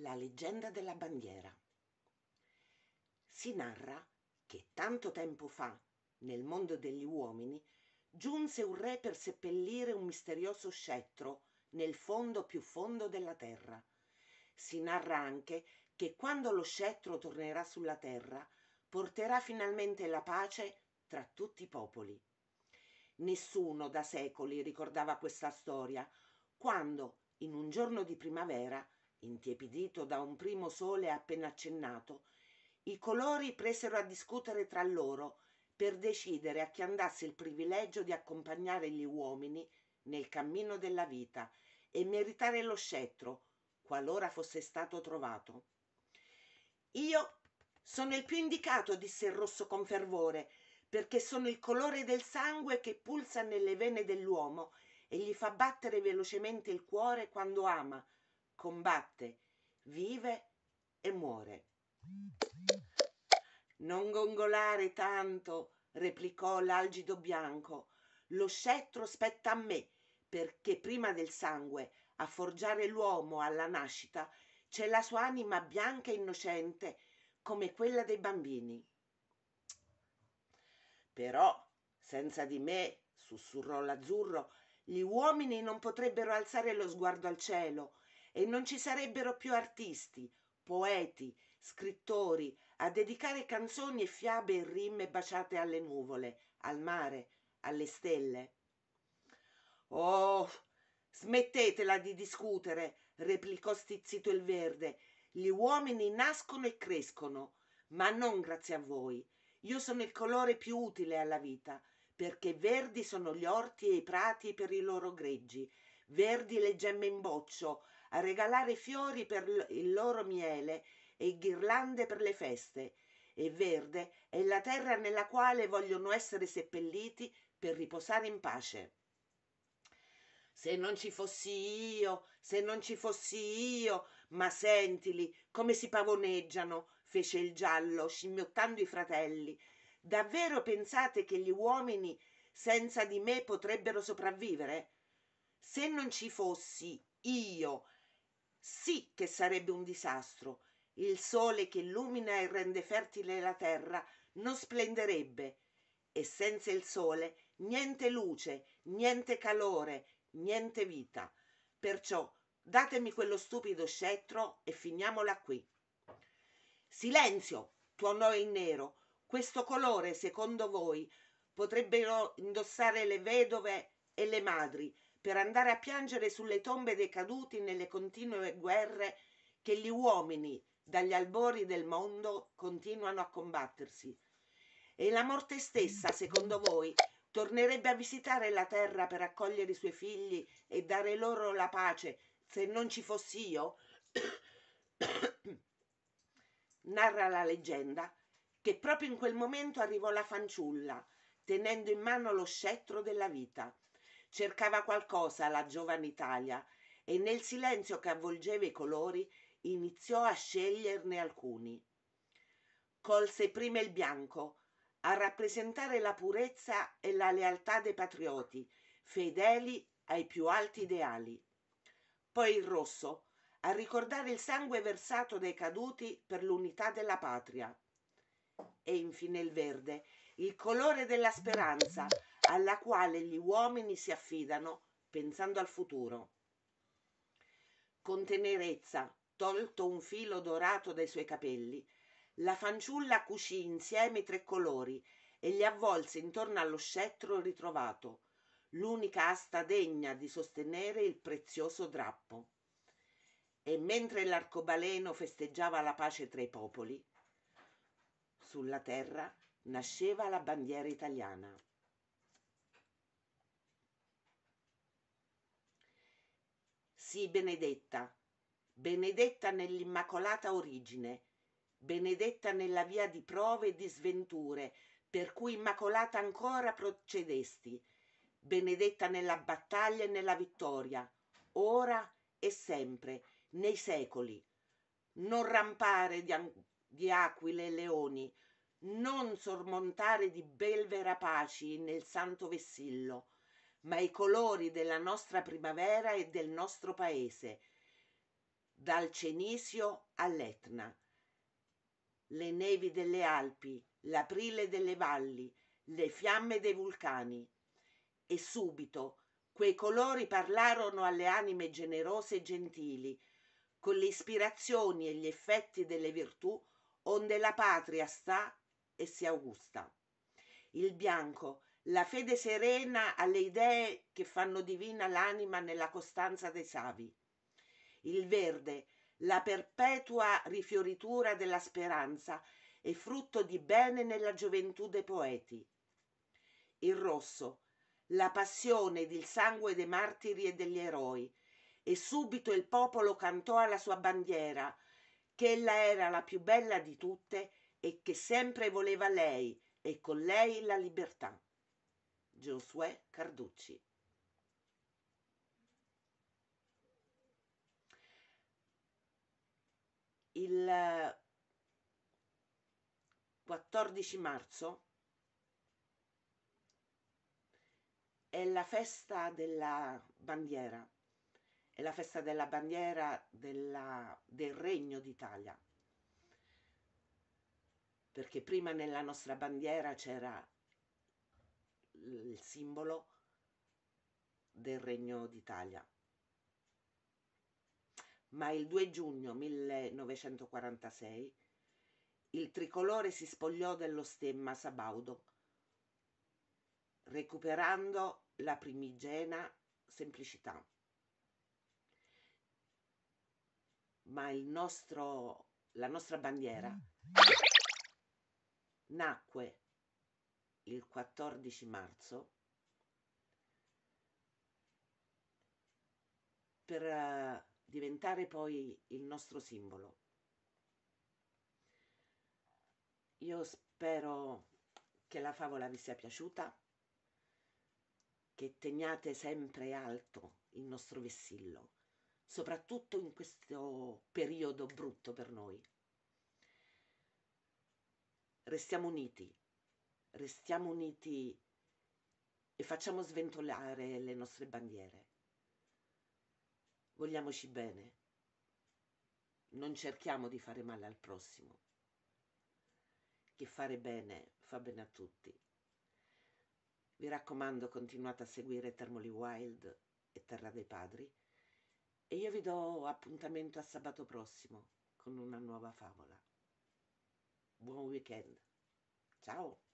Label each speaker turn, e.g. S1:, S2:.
S1: La leggenda della bandiera. Si narra che tanto tempo fa, nel mondo degli uomini, giunse un re per seppellire un misterioso scettro nel fondo più fondo della terra. Si narra anche che quando lo scettro tornerà sulla terra, porterà finalmente la pace tra tutti i popoli. Nessuno da secoli ricordava questa storia, quando, in un giorno di primavera, intiepidito da un primo sole appena accennato i colori presero a discutere tra loro per decidere a chi andasse il privilegio di accompagnare gli uomini nel cammino della vita e meritare lo scettro qualora fosse stato trovato io sono il più indicato disse il rosso con fervore perché sono il colore del sangue che pulsa nelle vene dell'uomo e gli fa battere velocemente il cuore quando ama combatte, vive e muore. Non gongolare tanto, replicò l'algido bianco. Lo scettro spetta a me, perché prima del sangue a forgiare l'uomo alla nascita c'è la sua anima bianca e innocente come quella dei bambini. Però, senza di me, sussurrò l'azzurro, gli uomini non potrebbero alzare lo sguardo al cielo e non ci sarebbero più artisti, poeti, scrittori a dedicare canzoni e fiabe e rime baciate alle nuvole, al mare, alle stelle. Oh, smettetela di discutere, replicò stizzito il verde. Gli uomini nascono e crescono, ma non grazie a voi. Io sono il colore più utile alla vita, perché verdi sono gli orti e i prati per i loro greggi, verdi le gemme in boccio, a regalare fiori per il loro miele e ghirlande per le feste, e verde è la terra nella quale vogliono essere seppelliti per riposare in pace. Se non ci fossi io, se non ci fossi io, ma sentili come si pavoneggiano, fece il giallo, scimmiottando i fratelli. Davvero pensate che gli uomini senza di me potrebbero sopravvivere? Se non ci fossi io, sì che sarebbe un disastro il sole che illumina e rende fertile la terra non splenderebbe e senza il sole niente luce niente calore niente vita perciò datemi quello stupido scettro e finiamola qui silenzio tuonò il nero questo colore secondo voi potrebbero indossare le vedove e le madri per andare a piangere sulle tombe dei caduti nelle continue guerre che gli uomini dagli albori del mondo continuano a combattersi. E la morte stessa, secondo voi, tornerebbe a visitare la terra per accogliere i suoi figli e dare loro la pace se non ci fossi io? Narra la leggenda che proprio in quel momento arrivò la fanciulla, tenendo in mano lo scettro della vita. Cercava qualcosa la giovane Italia e nel silenzio che avvolgeva i colori iniziò a sceglierne alcuni. Colse prima il bianco, a rappresentare la purezza e la lealtà dei patrioti, fedeli ai più alti ideali. Poi il rosso, a ricordare il sangue versato dai caduti per l'unità della patria. E infine il verde, il colore della speranza, alla quale gli uomini si affidano pensando al futuro. Con tenerezza, tolto un filo dorato dai suoi capelli, la fanciulla cucì insieme i tre colori e li avvolse intorno allo scettro ritrovato, l'unica asta degna di sostenere il prezioso drappo. E mentre l'arcobaleno festeggiava la pace tra i popoli, sulla terra nasceva la bandiera italiana. sii benedetta, benedetta nell'immacolata origine, benedetta nella via di prove e di sventure, per cui immacolata ancora procedesti, benedetta nella battaglia e nella vittoria, ora e sempre, nei secoli. Non rampare di, di aquile e leoni, non sormontare di belve rapaci nel santo vessillo, ma i colori della nostra primavera e del nostro paese, dal Cenisio all'Etna. Le nevi delle Alpi, l'aprile delle valli, le fiamme dei vulcani. E subito quei colori parlarono alle anime generose e gentili, con le ispirazioni e gli effetti delle virtù, onde la patria sta e si augusta. Il bianco, la fede serena alle idee che fanno divina l'anima nella costanza dei savi. Il verde, la perpetua rifioritura della speranza e frutto di bene nella gioventù dei poeti. Il rosso, la passione ed il sangue dei martiri e degli eroi, e subito il popolo cantò alla sua bandiera, che ella era la più bella di tutte e che sempre voleva lei e con lei la libertà. Giosuè Carducci. Il 14 marzo è la festa della bandiera, è la festa della bandiera della, del Regno d'Italia, perché prima nella nostra bandiera c'era il simbolo del Regno d'Italia. Ma il 2 giugno 1946 il tricolore si spogliò dello stemma sabaudo, recuperando la primigena semplicità. Ma nostro, la nostra bandiera mm. nacque il 14 marzo per eh, diventare poi il nostro simbolo. Io spero che la favola vi sia piaciuta, che teniate sempre alto il nostro vessillo, soprattutto in questo periodo brutto per noi. Restiamo uniti restiamo uniti e facciamo sventolare le nostre bandiere. Vogliamoci bene, non cerchiamo di fare male al prossimo, che fare bene fa bene a tutti. Vi raccomando, continuate a seguire Termoli Wild e Terra dei Padri e io vi do appuntamento a sabato prossimo con una nuova favola. Buon weekend. Ciao!